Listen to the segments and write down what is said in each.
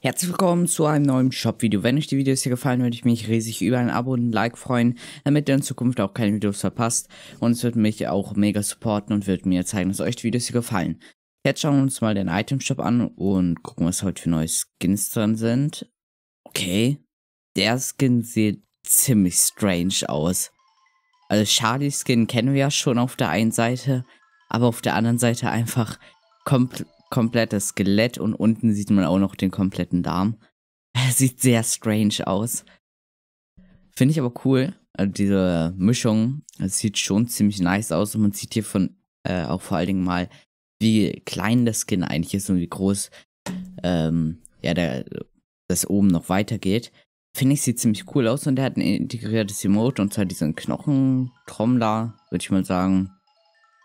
Herzlich willkommen zu einem neuen Shop-Video. Wenn euch die Videos hier gefallen, würde ich mich riesig über ein Abo und ein Like freuen, damit ihr in Zukunft auch keine Videos verpasst. Und es wird mich auch mega supporten und wird mir zeigen, dass euch die Videos hier gefallen. Jetzt schauen wir uns mal den Item-Shop an und gucken, was heute für neue Skins drin sind. Okay, der Skin sieht ziemlich strange aus. Also Charlie Skin kennen wir ja schon auf der einen Seite, aber auf der anderen Seite einfach komplett komplettes Skelett und unten sieht man auch noch den kompletten Darm. Sieht sehr strange aus. Finde ich aber cool. Also diese Mischung sieht schon ziemlich nice aus und man sieht hier von äh, auch vor allen Dingen mal, wie klein das Skin eigentlich ist und wie groß ähm, ja, der, das oben noch weitergeht. Finde ich, sieht ziemlich cool aus und der hat ein integriertes Emote und zwar diesen Knochentrommler, würde ich mal sagen.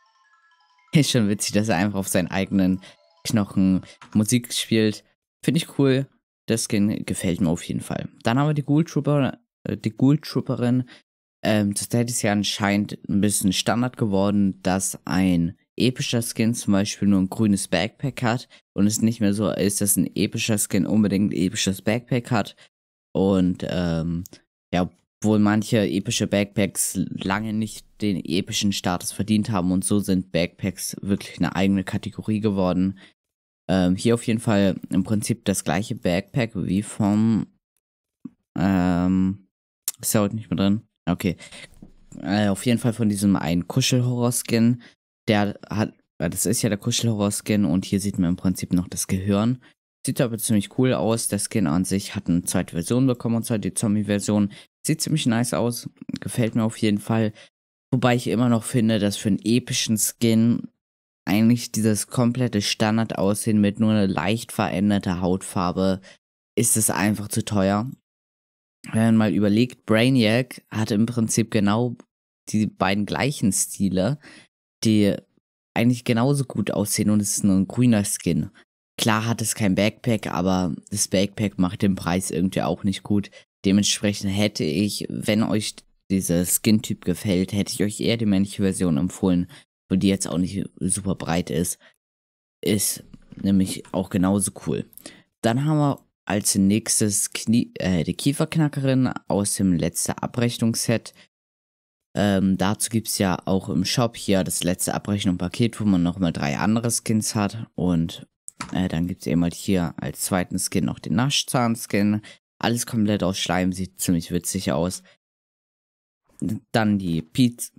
Ist schon witzig, dass er einfach auf seinen eigenen Knochen Musik spielt. Finde ich cool. Das Skin gefällt mir auf jeden Fall. Dann haben wir die Ghoul Trooper, äh, die Ghoul Trooperin. Ähm, zurzeit ist ja anscheinend ein bisschen Standard geworden, dass ein epischer Skin zum Beispiel nur ein grünes Backpack hat und es nicht mehr so ist, dass ein epischer Skin unbedingt ein episches Backpack hat. Und ähm, ja, obwohl manche epische Backpacks lange nicht den epischen Status verdient haben und so sind Backpacks wirklich eine eigene Kategorie geworden. Ähm, hier auf jeden Fall im Prinzip das gleiche Backpack wie vom. Ähm, ist ja heute nicht mehr drin. Okay. Äh, auf jeden Fall von diesem einen Kuschelhorror-Skin. Der hat. Äh, das ist ja der Kuschelhorror-Skin und hier sieht man im Prinzip noch das Gehirn. Sieht aber ziemlich cool aus. Der Skin an sich hat eine zweite Version bekommen und zwar die Zombie-Version. Sieht ziemlich nice aus. Gefällt mir auf jeden Fall. Wobei ich immer noch finde, dass für einen epischen Skin eigentlich dieses komplette Standardaussehen mit nur einer leicht veränderter Hautfarbe ist es einfach zu teuer. Wenn man mal überlegt, Brainiac hat im Prinzip genau die beiden gleichen Stile, die eigentlich genauso gut aussehen und es ist nur ein grüner Skin. Klar hat es kein Backpack, aber das Backpack macht den Preis irgendwie auch nicht gut. Dementsprechend hätte ich, wenn euch dieser Skin-Typ gefällt, hätte ich euch eher die männliche Version empfohlen, und die jetzt auch nicht super breit ist, ist nämlich auch genauso cool. Dann haben wir als nächstes Knie, äh, die Kieferknackerin aus dem letzten Abrechnungsset. Ähm, dazu gibt es ja auch im Shop hier das letzte Abrechnung-Paket, wo man nochmal drei andere Skins hat. Und äh, dann gibt es eben halt hier als zweiten Skin noch den Naschzahn-Skin. Alles komplett aus Schleim, sieht ziemlich witzig aus. Dann die Piz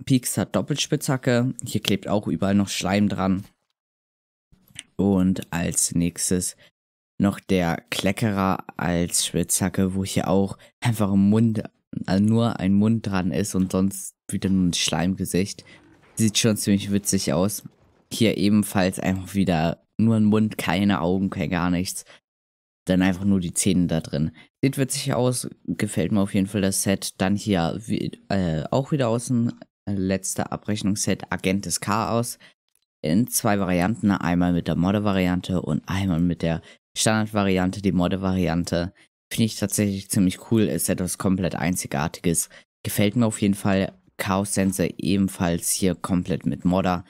Doppelspitzhacke. Hier klebt auch überall noch Schleim dran. Und als nächstes noch der Kleckerer als Spitzhacke, wo hier auch einfach im Mund, also nur ein Mund dran ist und sonst wieder nur ein Schleimgesicht. Sieht schon ziemlich witzig aus. Hier ebenfalls einfach wieder nur ein Mund, keine Augen, kein gar nichts dann einfach nur die Zähne da drin. Sieht witzig aus, gefällt mir auf jeden Fall das Set. Dann hier wie, äh, auch wieder aus dem äh, letzten Abrechnungsset Agent des Chaos. In zwei Varianten, einmal mit der Modder-Variante und einmal mit der Standard-Variante, die Modder-Variante. Finde ich tatsächlich ziemlich cool, ist etwas komplett Einzigartiges. Gefällt mir auf jeden Fall. Chaos Sensor ebenfalls hier komplett mit Modder.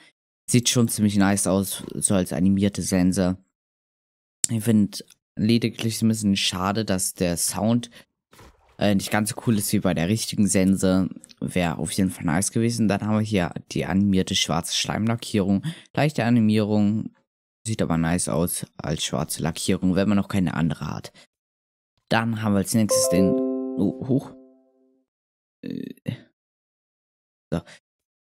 Sieht schon ziemlich nice aus, so als animierte Sensor. Ich finde Lediglich ein bisschen schade, dass der Sound äh, nicht ganz so cool ist wie bei der richtigen Sense. Wäre auf jeden Fall nice gewesen. Dann haben wir hier die animierte schwarze Schleimlackierung. Leichte Animierung. Sieht aber nice aus als schwarze Lackierung, wenn man noch keine andere hat. Dann haben wir als nächstes den... Oh, hoch. Äh. So.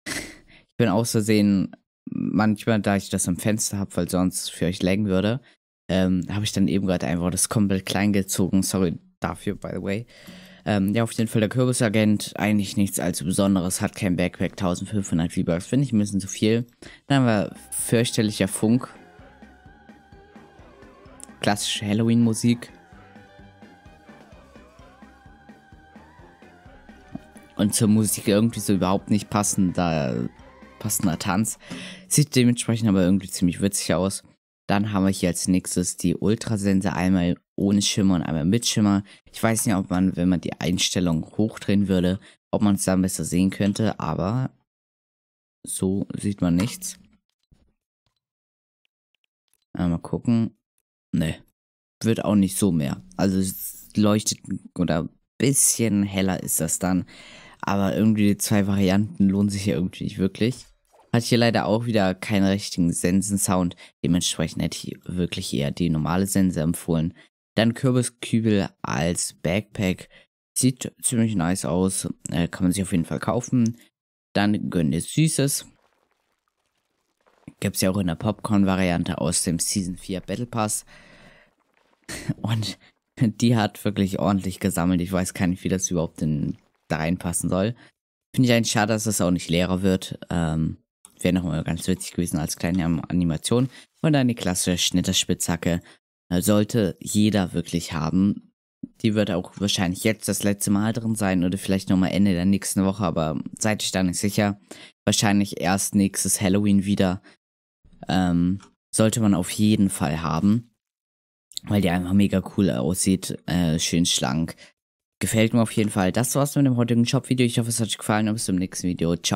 Ich bin aus Versehen manchmal, da ich das am Fenster habe, weil sonst für euch laggen würde, ähm, habe ich dann eben gerade einfach das komplett klein gezogen. Sorry dafür, by the way. Ähm, ja, auf jeden Fall der Kürbisagent. Eigentlich nichts allzu Besonderes. Hat kein Backpack. 1500 V-Bucks. Finde ich ein bisschen zu viel. Dann haben wir fürchterlicher Funk. Klassische Halloween-Musik. Und zur Musik irgendwie so überhaupt nicht passender, passender Tanz. Sieht dementsprechend aber irgendwie ziemlich witzig aus. Dann haben wir hier als nächstes die Ultrasense einmal ohne Schimmer und einmal mit Schimmer. Ich weiß nicht, ob man, wenn man die Einstellung hochdrehen würde, ob man es dann besser sehen könnte, aber so sieht man nichts. Mal gucken. Ne. Wird auch nicht so mehr. Also es leuchtet oder ein bisschen heller ist das dann. Aber irgendwie die zwei Varianten lohnen sich ja irgendwie nicht wirklich hat hier leider auch wieder keinen richtigen Sensensound. Dementsprechend hätte ich wirklich eher die normale Sense empfohlen. Dann Kürbiskübel als Backpack. Sieht ziemlich nice aus. Äh, kann man sich auf jeden Fall kaufen. Dann gönn dir Süßes. Gibt es ja auch in der Popcorn-Variante aus dem Season 4 Battle Pass. Und die hat wirklich ordentlich gesammelt. Ich weiß gar nicht, wie das überhaupt in, da reinpassen soll. Finde ich eigentlich schade, dass das auch nicht leerer wird. Ähm, wäre nochmal ganz witzig gewesen als kleine Animation. Und eine klassische Schnitterspitzhacke äh, sollte jeder wirklich haben. Die wird auch wahrscheinlich jetzt das letzte Mal drin sein oder vielleicht nochmal Ende der nächsten Woche, aber seid euch da nicht sicher. Wahrscheinlich erst nächstes Halloween wieder. Ähm, sollte man auf jeden Fall haben, weil die einfach mega cool aussieht, äh, schön schlank. Gefällt mir auf jeden Fall. Das war's mit dem heutigen Shop-Video. Ich hoffe, es hat euch gefallen und bis zum nächsten Video. Ciao.